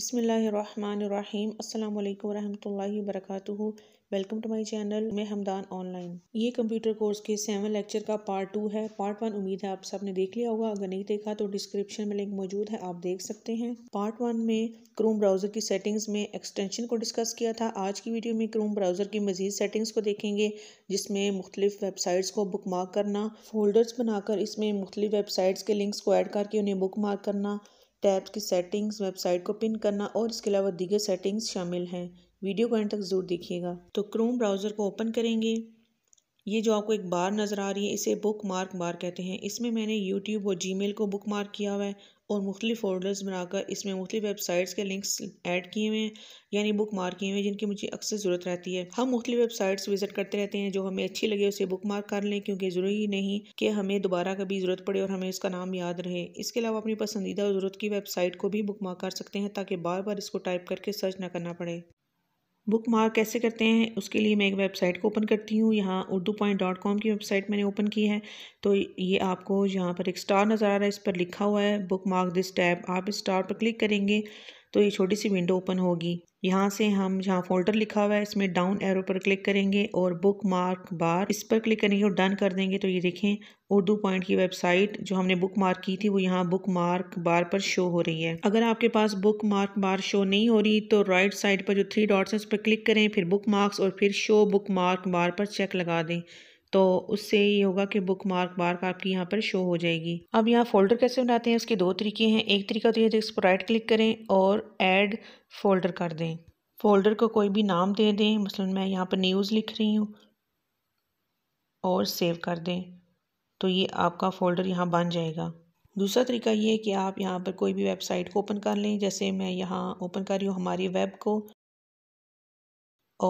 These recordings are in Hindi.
बसमीम अल्लाम वरहमल वर्क वेलकम टू माय चैनल मैं हमदान ऑनलाइन ये कंप्यूटर कोर्स के सेवन लेक्चर का पार्ट टू है पार्ट वन उम्मीद है आप सबने देख लिया होगा अगर नहीं देखा तो डिस्क्रिप्शन में लिंक मौजूद है आप देख सकते हैं पार्ट वन में क्रोम ब्राउज़र की सेटिंग्स में एक्सटेंशन को डिस्कस किया था आज की वीडियो में क्रोम ब्राउज़र की मजीद सेटिंग्स को देखेंगे जिसमें मुख्तलिफ वेबसाइट्स को बुक मार्क करना फोल्डर्स बनाकर इसमें मुख्तलिफ वेबसाइट्स के लिंक्स को ऐड करके उन्हें बुक मार्क करना टैब्स की सेटिंग्स वेबसाइट को पिन करना और इसके अलावा दीगर सेटिंग्स शामिल हैं वीडियो को एंड तक ज़रूर देखिएगा तो क्रोम ब्राउज़र को ओपन करेंगे ये जो आपको एक बार नज़र आ रही है इसे बुक मार्क बार कहते हैं इसमें मैंने यूट्यूब और जी को बुक मार्क किया हुआ है और मुख्तलि फोल्डर्स बनाकर इसमें मुख्तु वेबसाइट्स के लिंक्स ऐड किए हुए हैं यानी बुक मार्क किए हुए हैं जिनकी मुझे अक्सर ज़रूरत रहती है हम मुख्तु वेबसाइट्स विजिट करते रहते हैं जो हमें अच्छी लगे उसे बुक मार्क कर लें क्योंकि ज़रूरी नहीं कि हमें दोबारा कभी ज़रूरत पड़े और हमें इसका नाम याद रहे इसके अलावा अपनी पसंदीदा ज़रूरत की वेबसाइट को भी बुक मार्क कर सकते हैं ताकि बार बार इसको टाइप करके सर्च ना करना पड़े बुक मार्क कैसे करते हैं उसके लिए मैं एक वेबसाइट को ओपन करती हूँ यहाँ उर्दू पॉइंट डॉट कॉम की वेबसाइट मैंने ओपन की है तो ये आपको यहाँ पर एक स्टार नज़र आ रहा है इस पर लिखा हुआ है बुक मार्क दिस टैब आप इस स्टार पर क्लिक करेंगे तो ये छोटी सी विंडो ओपन होगी यहाँ से हम जहाँ फोल्डर लिखा हुआ है इसमें डाउन एरो पर क्लिक करेंगे और बुक मार्क बार इस पर क्लिक करेंगे और डन कर देंगे तो ये देखें उर्दू पॉइंट की वेबसाइट जो हमने बुक मार्क की थी वो यहाँ बुक मार्क बार पर शो हो रही है अगर आपके पास बुक मार्क बार शो नहीं हो रही तो राइट साइड पर जो थ्री डॉट्स हैं उस पर क्लिक करें फिर बुक मार्क्स और फिर शो बुक मार्क बार पर चेक लगा दें तो उससे ये होगा कि बुक मार्क मार्क आपकी यहाँ पर शो हो जाएगी अब यहाँ फोल्डर कैसे बनाते हैं उसके दो तरीके हैं एक तरीका तो ये इस पर राइट क्लिक करें और ऐड फोल्डर कर दें फोल्डर को कोई भी नाम दे दें मसलन मतलब मैं यहाँ पर न्यूज़ लिख रही हूँ और सेव कर दें तो ये आपका फ़ोल्डर यहाँ बन जाएगा दूसरा तरीका ये है कि आप यहाँ पर कोई भी वेबसाइट को ओपन कर लें जैसे मैं यहाँ ओपन कर रही हूँ हमारी वेब को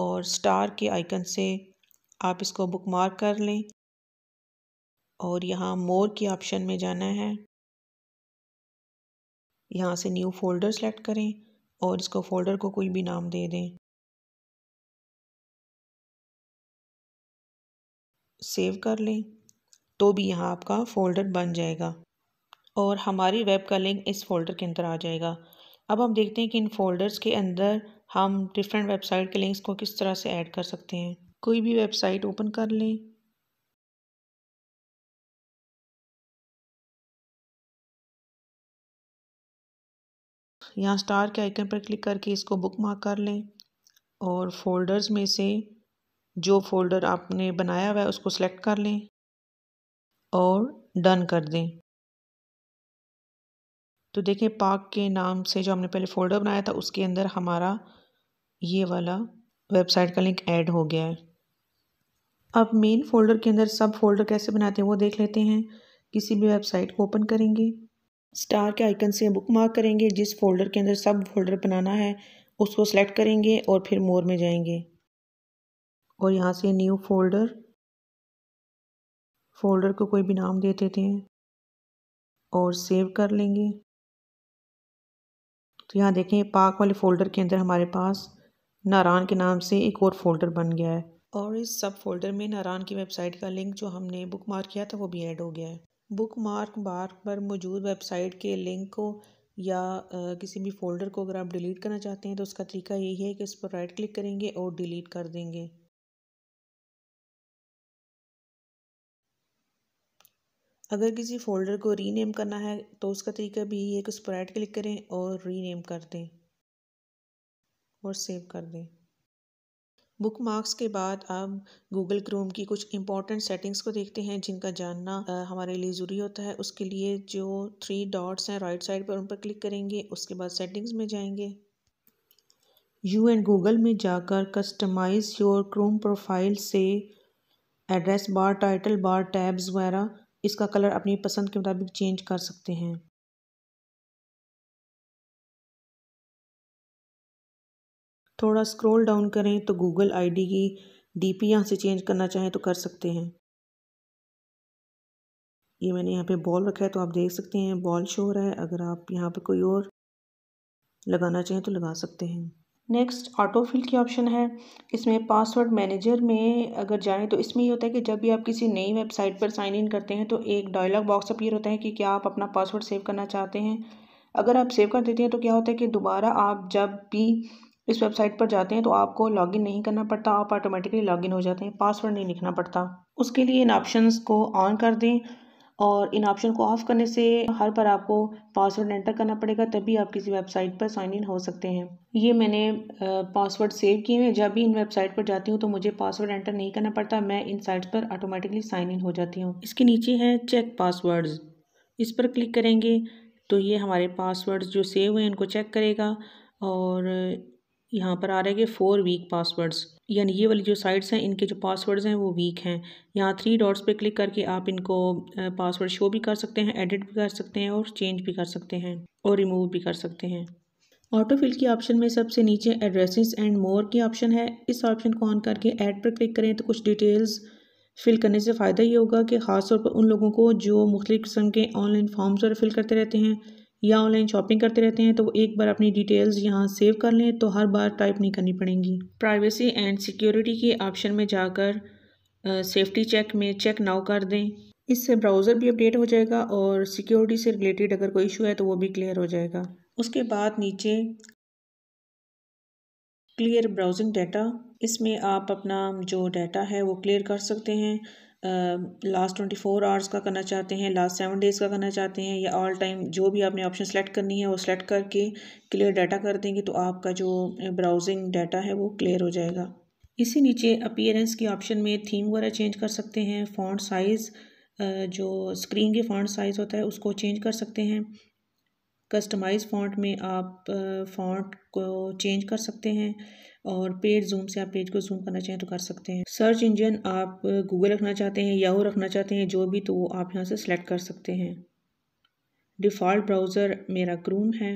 और स्टार के आइकन से आप इसको बुक मार्क कर लें और यहाँ मोर की ऑप्शन में जाना है यहाँ से न्यू फोल्डर सेलेक्ट करें और इसको फोल्डर को कोई भी नाम दे दें सेव कर लें तो भी यहाँ आपका फ़ोल्डर बन जाएगा और हमारी वेब का लिंक इस फोल्डर के अंदर आ जाएगा अब हम देखते हैं कि इन फोल्डर्स के अंदर हम डिफरेंट वेबसाइट के लिंक्स को किस तरह से ऐड कर सकते हैं कोई भी वेबसाइट ओपन कर लें यहाँ स्टार के आइकन पर क्लिक करके इसको बुक मार्क कर लें और फोल्डर्स में से जो फोल्डर आपने बनाया हुआ है उसको सेलेक्ट कर लें और डन कर दें तो देखें पाक के नाम से जो हमने पहले फोल्डर बनाया था उसके अंदर हमारा ये वाला वेबसाइट का लिंक ऐड हो गया है अब मेन फ़ोल्डर के अंदर सब फोल्डर कैसे बनाते हैं वो देख लेते हैं किसी भी वेबसाइट को ओपन करेंगे स्टार के आइकन से बुक मार्क करेंगे जिस फोल्डर के अंदर सब फोल्डर बनाना है उसको सेलेक्ट करेंगे और फिर मोर में जाएंगे और यहाँ से न्यू फोल्डर फोल्डर को कोई भी नाम दे देते हैं और सेव कर लेंगे तो यहाँ देखें पाक वाले फ़ोल्डर के अंदर हमारे पास नारान के नाम से एक और फोल्डर बन गया है और इस सब फोल्डर में नारान की वेबसाइट का लिंक जो हमने बुक मार्क किया था वो भी ऐड हो गया है बुक मार्क बार पर मौजूद वेबसाइट के लिंक को या किसी भी फ़ोल्डर को अगर आप डिलीट करना चाहते हैं तो उसका तरीका यही है कि इस पर राइट क्लिक करेंगे और डिलीट कर देंगे अगर किसी फ़ोल्डर को रीनेम करना है तो उसका तरीका भी यही है कि उस पर राइट क्लिक करें और रीनेम कर दें और सेव कर दें बुक मार्क्स के बाद आप गूगल क्रोम की कुछ इंपॉर्टेंट सेटिंग्स को देखते हैं जिनका जानना आ, हमारे लिए ज़रूरी होता है उसके लिए जो थ्री डॉट्स हैं राइट साइड पर उन पर क्लिक करेंगे उसके बाद सेटिंग्स में जाएंगे यू एंड गूगल में जाकर कस्टमाइज़ योर क्रोम प्रोफाइल से address bar title bar tabs वगैरह इसका कलर अपनी पसंद के मुताबिक चेंज कर सकते हैं थोड़ा स्क्रॉल डाउन करें तो गूगल आईडी की डीपी यहाँ से चेंज करना चाहें तो कर सकते हैं ये मैंने यहाँ पे बॉल रखा है तो आप देख सकते हैं बॉल शो रहा है अगर आप यहाँ पे कोई और लगाना चाहें तो लगा सकते हैं नेक्स्ट ऑटोफिल की ऑप्शन है इसमें पासवर्ड मैनेजर में अगर जाएं तो इसमें ये होता है कि जब भी आप किसी नई वेबसाइट पर साइन इन करते हैं तो एक डायलॉग बॉक्स अपीयर होता है कि क्या आप अपना पासवर्ड सेव करना चाहते हैं अगर आप सेव कर देते हैं तो क्या होता है कि दोबारा आप जब भी इस वेबसाइट पर जाते हैं तो आपको लॉगिन नहीं करना पड़ता आप ऑटोमेटिकली लॉगिन हो जाते हैं पासवर्ड नहीं लिखना पड़ता उसके लिए इन ऑप्शंस को ऑन कर दें और इन ऑप्शन को ऑफ़ करने से हर बार आपको पासवर्ड एंटर करना पड़ेगा तभी आप किसी वेबसाइट पर साइन इन हो सकते हैं ये मैंने पासवर्ड सेव किए हैं जब भी इन वेबसाइट पर जाती हूँ तो मुझे पासवर्ड एंटर नहीं करना पड़ता मैं इन साइट्स पर ऑटोमेटिकली साइन इन हो जाती हूँ इसके नीचे है चेक पासवर्ड्स इस पर क्लिक करेंगे तो ये हमारे पासवर्ड्स जो सेव हुए हैं उनको चेक करेगा और यहाँ पर आ रहे हैं फोर वीक पासवर्ड्स यानी ये वाली जो साइट्स हैं इनके जो पासवर्ड्स हैं वो वीक हैं यहाँ थ्री डॉट्स पे क्लिक करके आप इनको पासवर्ड शो भी कर सकते हैं एडिट भी कर सकते हैं और चेंज भी कर सकते हैं और रिमूव भी कर सकते हैं ऑटोफिल की ऑप्शन में सबसे नीचे एड्रेसेस एंड मोर की ऑप्शन है इस ऑप्शन को ऑन करके एड पर क्लिक करें तो कुछ डिटेल्स फिल करने से फ़ायदा ये होगा कि ख़ासतौर पर उन लोगों को जो मुख्तु किस्म के ऑनलाइन फॉर्म्स और फिल करते रहते हैं या ऑनलाइन शॉपिंग करते रहते हैं तो एक बार अपनी डिटेल्स यहाँ सेव कर लें तो हर बार टाइप नहीं करनी पड़ेंगी प्राइवेसी एंड सिक्योरिटी के ऑप्शन में जाकर सेफ्टी चेक में चेक नाउ कर दें इससे ब्राउज़र भी अपडेट हो जाएगा और सिक्योरिटी से रिलेटेड अगर कोई इशू है तो वो भी क्लियर हो जाएगा उसके बाद नीचे क्लियर ब्राउजिंग डाटा इसमें आप अपना जो डाटा है वो क्लियर कर सकते हैं लास्ट ट्वेंटी फोर आवर्स का करना चाहते हैं लास्ट सेवन डेज़ का करना चाहते हैं या ऑल टाइम जो भी आपने ऑप्शन सेलेक्ट करनी है वो सेलेक्ट करके क्लियर डाटा कर देंगे तो आपका जो ब्राउजिंग डाटा है वो क्लियर हो जाएगा इसी नीचे अपीयरेंस की ऑप्शन में थीम वगैरह चेंज कर सकते हैं फॉन्ट साइज़ जो स्क्रीन के फॉन्ट साइज़ होता है उसको चेंज कर सकते हैं कस्टमाइज फॉन्ट में आप फॉन्ट को चेंज कर सकते हैं और पेड जूम से आप पेज को जूम करना चाहें तो कर सकते हैं सर्च इंजन आप गूगल रखना चाहते हैं याहू रखना चाहते हैं जो भी तो वो आप यहाँ से सिलेक्ट कर सकते हैं डिफ़ॉल्ट ब्राउज़र मेरा क्रूम है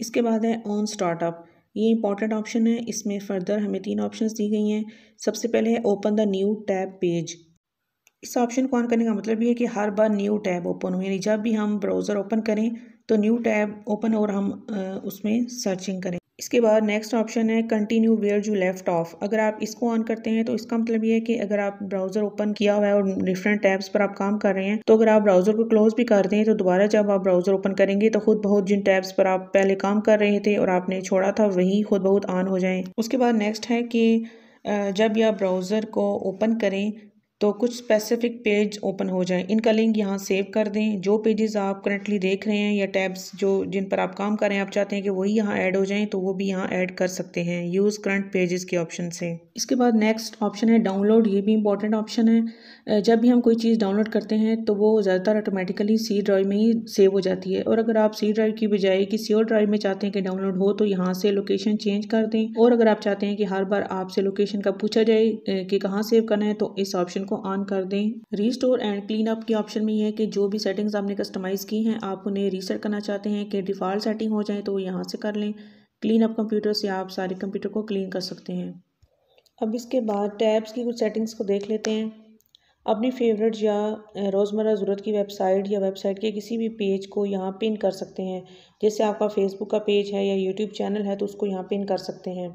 इसके बाद है ऑन स्टार्टअप ये इंपॉर्टेंट ऑप्शन है इसमें फर्दर हमें तीन ऑप्शन दी गई हैं सबसे पहले है open the new tab page इस ऑप्शन को ऑन करने का मतलब ये है कि हर बार न्यू टैब ओपन हो यानी जब भी हम ब्राउज़र ओपन करें तो न्यू टैब ओपन और हम उसमें सर्चिंग करें इसके बाद नेक्स्ट ऑप्शन है continue where you left off अगर आप इसको ऑन करते हैं तो इसका मतलब ये है कि अगर आप ब्राउज़र ओपन किया हुआ है और डिफरेंट टैब्स पर आप काम कर रहे हैं तो अगर आप ब्राउज़र को क्लोज भी कर दें तो दोबारा जब आप ब्राउज़र ओपन करेंगे तो खुद बहुत जिन टैब्स पर आप पहले काम कर रहे थे और आपने छोड़ा था वही खुद बहुत ऑन हो जाए उसके बाद नेक्स्ट है कि जब यह ब्राउज़र को ओपन करें तो कुछ स्पेसिफिक पेज ओपन हो जाएं इनका लिंक यहाँ सेव कर दें जो पेजेस आप करंटली देख रहे हैं या टैब्स जो जिन पर आप काम कर रहे हैं आप चाहते हैं कि वही यहाँ ऐड हो जाएं तो वो भी यहाँ ऐड कर सकते हैं यूज़ करंट पेजेस के ऑप्शन से इसके बाद नेक्स्ट ऑप्शन है डाउनलोड ये भी इंपॉर्टेंट ऑप्शन है जब भी हम कोई चीज़ डाउनलोड करते हैं तो वो ज़्यादातर ऑटोमेटिकली सी ड्राइव में ही सेव हो जाती है और अगर आप सी ड्राइव की बजाय कि और ड्राइव में चाहते हैं कि डाउनलोड हो तो यहाँ से लोकेशन चेंज कर दें और अगर आप चाहते हैं कि हर बार आपसे लोकेशन का पूछा जाए कि कहाँ सेव करना है तो इस ऑप्शन को ऑन कर दें रीस्टोर एंड क्लीन अप के ऑप्शन में ये है कि जो भी सेटिंग्स आपने कस्टमाइज़ की हैं आप उन्हें रीसेट करना चाहते हैं कि डिफ़ॉल्ट सेटिंग हो जाए तो वो यहाँ से कर लें क्लीन अप कंप्यूटर से आप सारे कंप्यूटर को क्लीन कर सकते हैं अब इसके बाद टैब्स की कुछ सेटिंग्स को देख लेते हैं अपनी फेवरेट या रोज़मर्रा ज़रूरत की वेबसाइट या वेबसाइट के किसी भी पेज को यहाँ पिन कर सकते हैं जैसे आपका फेसबुक का पेज है या यूट्यूब चैनल है तो उसको यहाँ पिन कर सकते हैं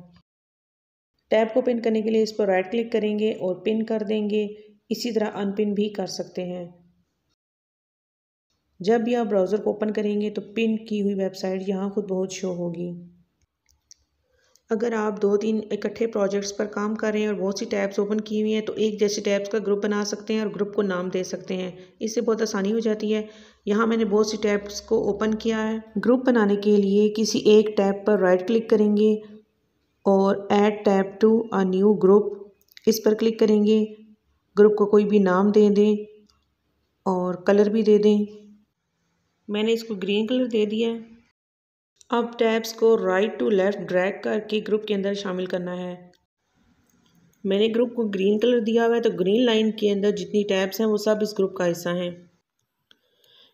टैब को पिन करने के लिए इस पर राइट क्लिक करेंगे और पिन कर देंगे इसी तरह अनपिन भी कर सकते हैं जब भी आप ब्राउज़र को ओपन करेंगे तो पिन की हुई वेबसाइट यहाँ खुद बहुत शो होगी अगर आप दो तीन इकट्ठे प्रोजेक्ट्स पर काम कर रहे हैं और बहुत सी टैब्स ओपन की हुई हैं तो एक जैसी टैब्स का ग्रुप बना सकते हैं और ग्रुप को नाम दे सकते हैं इससे बहुत आसानी हो जाती है यहाँ मैंने बहुत सी टैब्स को ओपन किया है ग्रुप बनाने के लिए किसी एक टैब पर राइट क्लिक करेंगे और add tab to a new group इस पर क्लिक करेंगे ग्रुप को कोई भी नाम दे दें और कलर भी दे दें मैंने इसको ग्रीन कलर दे दिया है अब टैब्स को राइट टू लेफ़्ट ड्रैग करके ग्रुप के अंदर शामिल करना है मैंने ग्रुप को ग्रीन कलर दिया हुआ है तो ग्रीन लाइन के अंदर जितनी टैब्स हैं वो सब इस ग्रुप का हिस्सा हैं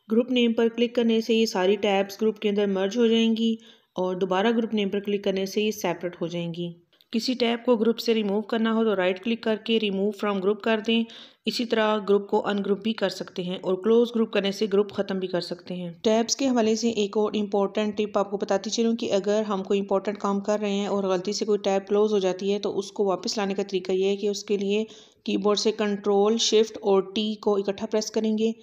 ग्रुप नेम पर क्लिक करने से ये सारी टैब्स ग्रुप के अंदर मर्ज हो जाएंगी और दोबारा ग्रुप नेम पर क्लिक करने से ये सेपरेट हो जाएंगी किसी टैब को ग्रुप से रिमूव करना हो तो राइट क्लिक करके रिमूव फ्रॉम ग्रुप कर दें इसी तरह ग्रुप को अनग्रुप भी कर सकते हैं और क्लोज ग्रुप करने से ग्रुप ख़त्म भी कर सकते हैं टैब्स के हवाले से एक और इम्पॉर्टेंट टिप आपको बताती चलूँ कि अगर हम कोई इंपॉर्टेंट काम कर रहे हैं और गलती से कोई टैब क्लोज हो जाती है तो उसको वापस लाने का तरीका ये है कि उसके लिए कीबोर्ड से कंट्रोल शिफ्ट और टी को इकट्ठा प्रेस करेंगे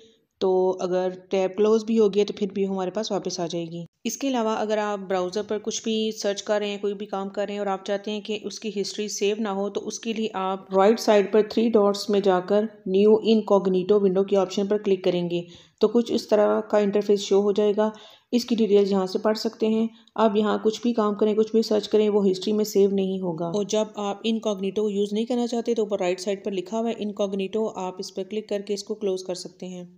तो अगर टैब क्लोज़ भी होगी तो फिर भी हमारे पास वापस आ जाएगी इसके अलावा अगर आप ब्राउज़र पर कुछ भी सर्च कर रहे हैं कोई भी काम कर रहे हैं और आप चाहते हैं कि उसकी हिस्ट्री सेव ना हो तो उसके लिए आप राइट साइड पर थ्री डॉट्स में जाकर न्यू इन इनकॉग्निटो विंडो के ऑप्शन पर क्लिक करेंगे तो कुछ इस तरह का इंटरफेस शो हो जाएगा इसकी डिटेल्स यहाँ से पढ़ सकते हैं आप यहाँ कुछ भी काम करें कुछ भी सर्च करें वो हिस्ट्री में सेव नहीं होगा और जब आप इन इनकॉग्निटो यूज़ नहीं करना चाहते तो ऊपर राइट साइड पर लिखा हुआ है इन आप इस पर क्लिक करके इसको क्लोज़ कर सकते हैं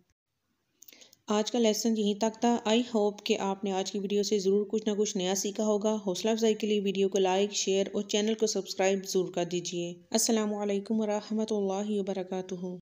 आज का लेसन यहीं तक था आई होप कि आपने आज की वीडियो से ज़रूर कुछ ना कुछ नया सीखा होगा हौसला अफजाई के लिए वीडियो को लाइक शेयर और चैनल को सब्सक्राइब ज़रूर कर दीजिए वरहमत वरहमल वर्का